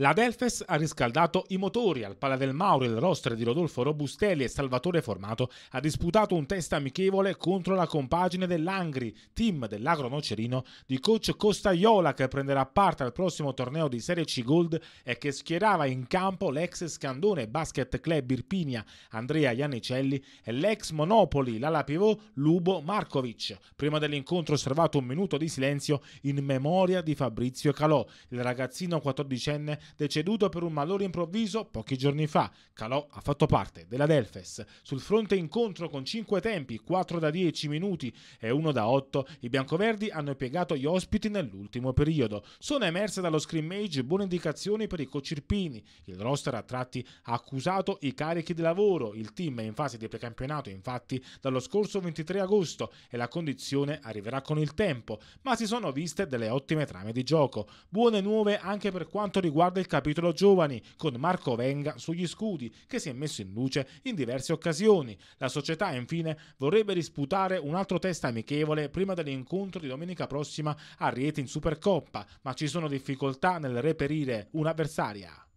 La Delfes ha riscaldato i motori. Al Pala del Mauro il roster di Rodolfo Robustelli e Salvatore Formato ha disputato un test amichevole contro la compagine dell'Angri, team dell'Agro Nocerino di coach Costaiola che prenderà parte al prossimo torneo di Serie C Gold e che schierava in campo l'ex Scandone Basket Club Irpinia Andrea Iannicelli e l'ex Monopoli l'ala pivot Lubo Markovic. Prima dell'incontro osservato un minuto di silenzio in memoria di Fabrizio Calò, il ragazzino 14enne deceduto per un malore improvviso pochi giorni fa. Calò ha fatto parte della Delfes. Sul fronte incontro con 5 tempi, 4 da 10 minuti e 1 da 8, i biancoverdi hanno piegato gli ospiti nell'ultimo periodo. Sono emerse dallo scrimmage buone indicazioni per i Cocirpini. Il roster a tratti ha accusato i carichi di lavoro. Il team è in fase di precampionato, infatti, dallo scorso 23 agosto e la condizione arriverà con il tempo, ma si sono viste delle ottime trame di gioco. Buone nuove anche per quanto riguarda riguarda capitolo giovani, con Marco Venga sugli scudi, che si è messo in luce in diverse occasioni. La società, infine, vorrebbe disputare un altro test amichevole prima dell'incontro di domenica prossima a Rieti in Supercoppa, ma ci sono difficoltà nel reperire un'avversaria.